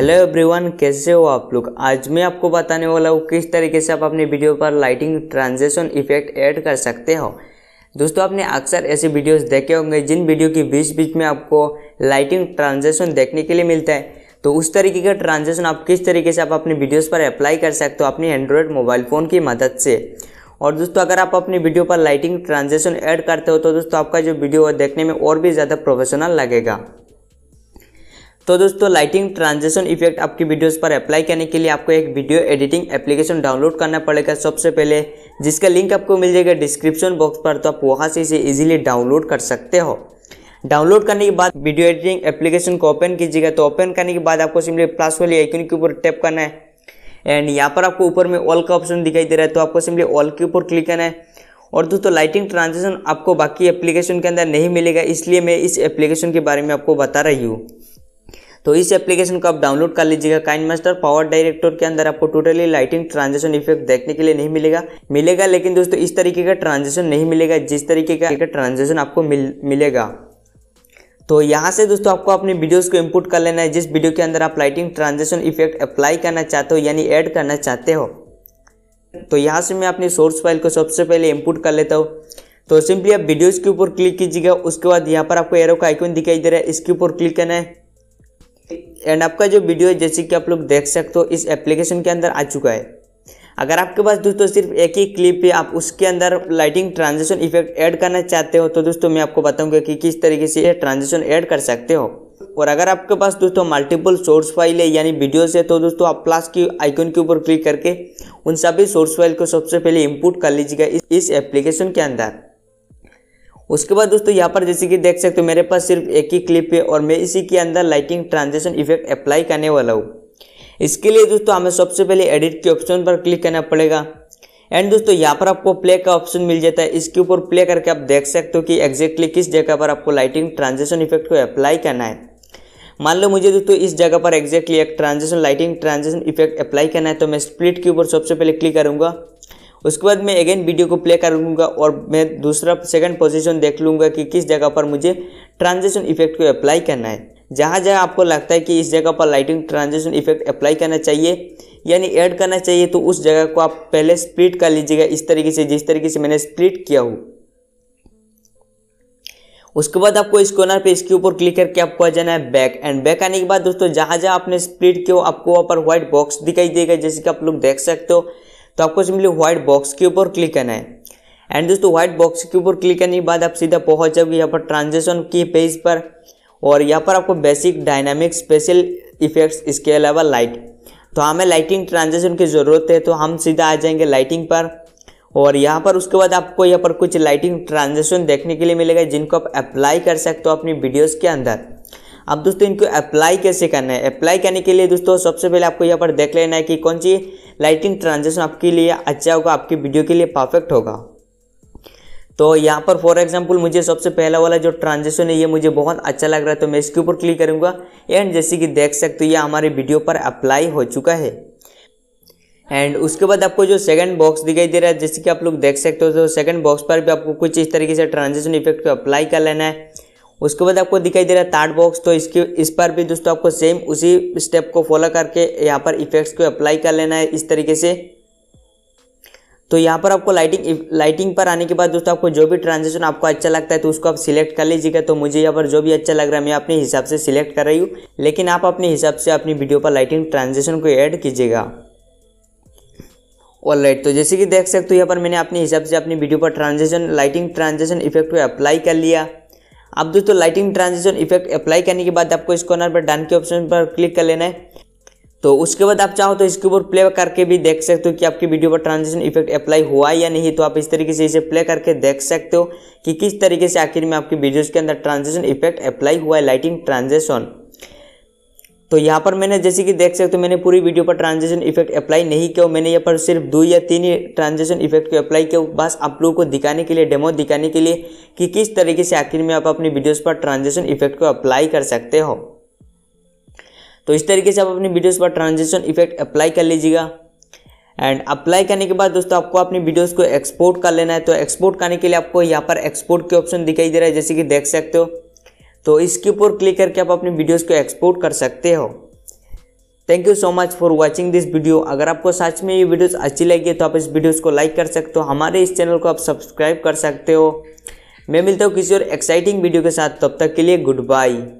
hello everyone कैसे हो आप लोग आज मैं आपको बताने वाला हूँ किस तरीके से आप अपने वीडियो पर लाइटिंग ट्रांजेक्शन इफेक्ट ऐड कर सकते हो दोस्तों आपने अक्सर ऐसे वीडियोस देखे होंगे जिन वीडियो के बीच बीच में आपको लाइटिंग ट्रांजेक्शन देखने के लिए मिलता है तो उस तरीके का ट्रांजेक्शन आप किस तरीके से आप अपने वीडियोज़ पर अप्लाई कर सकते हो अपने एंड्रॉयड मोबाइल फ़ोन की मदद से और दोस्तों अगर आप अपने वीडियो पर लाइटिंग ट्रांजेक्शन ऐड करते हो तो दोस्तों आपका जो वीडियो है देखने में और भी ज़्यादा प्रोफेशनल लगेगा तो दोस्तों लाइटिंग ट्रांजेक्शन इफेक्ट आपकी वीडियोस पर अप्लाई करने के लिए आपको एक वीडियो एडिटिंग एप्लीकेशन डाउनलोड करना पड़ेगा सबसे पहले जिसका लिंक आपको मिल जाएगा डिस्क्रिप्शन बॉक्स पर तो आप वहाँ से इसे इजीली डाउनलोड कर सकते हो डाउनलोड करने के बाद वीडियो एडिटिंग एप्लीकेशन को ओपन कीजिएगा तो ओपन करने के बाद आपको सिम्पली प्लस वाली आइकन के ऊपर टैप करना है एंड यहाँ पर आपको ऊपर में ऑल का ऑप्शन दिखाई दे रहा है तो आपको सिम्पली ऑल के ऊपर क्लिक करना है और दोस्तों लाइटिंग ट्रांजेक्शन आपको बाकी एप्लीकेशन के अंदर नहीं मिलेगा इसलिए मैं इस एप्लीकेशन के बारे में आपको बता रही हूँ तो इस एप्लीकेशन को आप डाउनलोड कर लीजिएगा काइन मास्टर पावर डायरेक्टर के अंदर आपको टोटली लाइटिंग ट्रांजेक्शन इफेक्ट देखने के लिए नहीं मिलेगा मिलेगा लेकिन दोस्तों इस तरीके का ट्रांजेक्शन नहीं मिलेगा जिस तरीके का ट्रांजेक्शन आपको मिल मिलेगा तो यहाँ से दोस्तों आपको अपनी वीडियोस को इनपुट कर लेना है जिस वीडियो के अंदर आप लाइटिंग ट्रांजेक्शन इफेक्ट अप्लाई करना चाहते हो यानी ऐड करना चाहते हो तो यहाँ से मैं अपनी सोर्स फाइल को सबसे पहले इनपुट कर लेता हूँ तो सिंपली आप वीडियोस के ऊपर क्लिक कीजिएगा उसके बाद यहाँ पर आपको एरो का आइकन दिखाई दे रहा है इसके ऊपर क्लिक करना है एंड आपका जो वीडियो है जैसे कि आप लोग देख सकते हो इस एप्लीकेशन के अंदर आ चुका है अगर आपके पास दोस्तों सिर्फ एक ही क्लिप है आप उसके अंदर लाइटिंग ट्रांजेक्शन इफेक्ट ऐड करना चाहते हो तो दोस्तों मैं आपको बताऊंगा कि किस तरीके से ये ट्रांजेक्शन ऐड कर सकते हो और अगर आपके पास दोस्तों मल्टीपल सोर्स फाइल है यानी वीडियोस है तो दोस्तों आप प्लस की आइकन के ऊपर क्लिक करके उन सभी सोर्स फाइल को सबसे पहले इम्पुट कर लीजिएगा इस एप्लीकेशन के अंदर उसके बाद दोस्तों यहाँ पर जैसे कि देख सकते हो मेरे पास सिर्फ एक ही क्लिप है और मैं इसी के अंदर लाइटिंग ट्रांजेक्शन इफेक्ट अप्लाई करने वाला हूँ इसके लिए दोस्तों हमें सबसे पहले एडिट के ऑप्शन पर क्लिक करना पड़ेगा एंड दोस्तों यहाँ पर आपको प्ले का ऑप्शन मिल जाता है इसके ऊपर प्ले करके आप देख सकते हो कि एग्जैक्टली किस जगह पर आपको लाइटिंग ट्रांजेक्शन इफेक्ट को अप्लाई करना है मान लो मुझे दोस्तों इस जगह पर एग्जैक्टली एक transaction lighting transaction effect apply करना है तो मैं स्प्लिट के ऊपर सबसे पहले क्लिक करूँगा उसके बाद मैं अगेन वीडियो को प्ले कर लूँगा और मैं दूसरा सेकंड पोजीशन देख लूँगा कि किस जगह पर मुझे ट्रांजेक्शन इफेक्ट को अप्लाई करना है जहाँ जहाँ आपको लगता है कि इस जगह पर लाइटिंग ट्रांजेक्शन इफेक्ट अप्लाई करना चाहिए यानी ऐड करना चाहिए तो उस जगह को आप पहले स्प्लिट कर लीजिएगा इस तरीके से जिस तरीके से मैंने स्प्लिट किया हो उसके बाद आपको इस कॉर्नर पे इसके ऊपर क्लिक करके आपको आ जाना है बैक एंड बैक आने के बाद दोस्तों जहाँ जहाँ आपने स्प्लिट किया हो आपको वहाँ पर व्हाइट बॉक्स दिखाई देगा जैसे कि आप लोग देख सकते हो तो आपको सिंपली व्हाइट बॉक्स के ऊपर क्लिक करना है एंड दोस्तों व्हाइट बॉक्स के ऊपर क्लिक करने के बाद आप सीधा पहुंच जाओगे यहाँ पर ट्रांजेक्शन के पेज पर और यहाँ पर आपको बेसिक डायनामिक स्पेशल इफेक्ट्स इसके अलावा लाइट तो हमें लाइटिंग ट्रांजेक्शन की ज़रूरत है तो हम सीधा आ जाएंगे लाइटिंग पर और यहाँ पर उसके बाद आपको यहाँ पर कुछ लाइटिंग ट्रांजेक्शन देखने के लिए मिलेगा जिनको आप अप्लाई कर सकते हो अपनी वीडियोज़ के अंदर अब दोस्तों इनको अप्लाई कैसे करना है अप्लाई करने के लिए दोस्तों सबसे पहले आपको यहाँ पर देख लेना है कि कौन सी लाइटिंग ट्रांजेक्शन आपके लिए अच्छा होगा आपकी वीडियो के लिए परफेक्ट होगा तो यहाँ पर फॉर एग्जाम्पल मुझे सबसे पहला वाला जो ट्रांजेक्शन है ये मुझे बहुत अच्छा लग रहा है तो मैं इसके ऊपर क्लिक करूँगा एंड जैसे कि देख सकते हो ये हमारे वीडियो पर अप्लाई हो चुका है एंड उसके बाद आपको जो सेकंड बॉक्स दिखाई दे रहा है जैसे कि आप लोग देख सकते हो तो सेकंड बॉक्स पर भी आपको कुछ इस तरीके से ट्रांजेक्शन इफेक्ट को अप्लाई कर लेना है उसके बाद आपको दिखाई दे रहा है थर्ड बॉक्स तो इसके इस पर भी दोस्तों आपको सेम उसी स्टेप को फॉलो करके यहाँ पर इफेक्ट्स को अप्लाई कर लेना है इस तरीके से तो यहाँ पर आपको लाइटिंग लाइटिंग पर आने के बाद दोस्तों आपको जो भी ट्रांजेक्शन आपको अच्छा लगता है तो उसको आप सिलेक्ट कर लीजिएगा तो मुझे यहाँ पर जो भी अच्छा लग रहा है मैं अपने हिसाब से सिलेक्ट कर रही हूँ लेकिन आप अपने हिसाब से अपनी वीडियो पर लाइटिंग ट्रांजेक्शन को ऐड कीजिएगा ऑल राइट तो जैसे कि देख सकते हो यहाँ पर मैंने अपने हिसाब से अपनी वीडियो पर ट्रांजेक्शन लाइटिंग ट्रांजेक्शन इफेक्ट को अप्लाई कर लिया अब दोस्तों लाइटिंग ट्रांजिशन इफेक्ट अप्लाई करने के बाद आपको इस कॉर्नर पर डन के ऑप्शन पर क्लिक कर लेना है तो उसके बाद आप चाहो तो इसके ऊपर प्ले करके भी देख सकते हो कि आपकी वीडियो पर ट्रांजिशन इफेक्ट अप्लाई हुआ या नहीं तो आप इस तरीके से इसे प्ले करके देख सकते हो कि किस तरीके से आखिर में आपकी वीडियोज़ के अंदर ट्रांजिशन इफेक्ट अप्लाई हुआ है लाइटिंग ट्रांजेशन तो यहाँ पर मैंने जैसे कि देख सकते हो मैंने पूरी वीडियो पर ट्रांजेक्शन इफेक्ट अप्लाई नहीं किया मैंने यहाँ पर सिर्फ दो या तीन ही ट्रांजेक्शन इफेक्ट को अप्लाई किया बस आप लोगों को दिखाने के लिए डेमो दिखाने के लिए कि किस तरीके से आखिर में आप अपनी वीडियोज़ पर ट्रांजेक्शन इफेक्ट को अप्लाई कर सकते हो तो इस तरीके से आप अपनी videos per transaction effect apply कर लीजिएगा एंड अप्लाई करने के बाद दोस्तों आपको अपनी वीडियोस को एक्सपोर्ट कर लेना है तो एक्सपोर्ट करने के लिए आपको यहाँ पर एक्सपोर्ट के ऑप्शन दिखाई दे रहा है जैसे कि देख सकते हो तो इसके ऊपर क्लिक करके आप अपनी वीडियोस को एक्सपोर्ट कर सकते हो thank you so much for watching this video अगर आपको सच में ये वीडियोस अच्छी लगी तो आप इस वीडियोस को लाइक कर सकते हो हमारे इस चैनल को आप सब्सक्राइब कर सकते हो मैं मिलता हूँ किसी और एक्साइटिंग वीडियो के साथ तब तक के लिए गुड बाय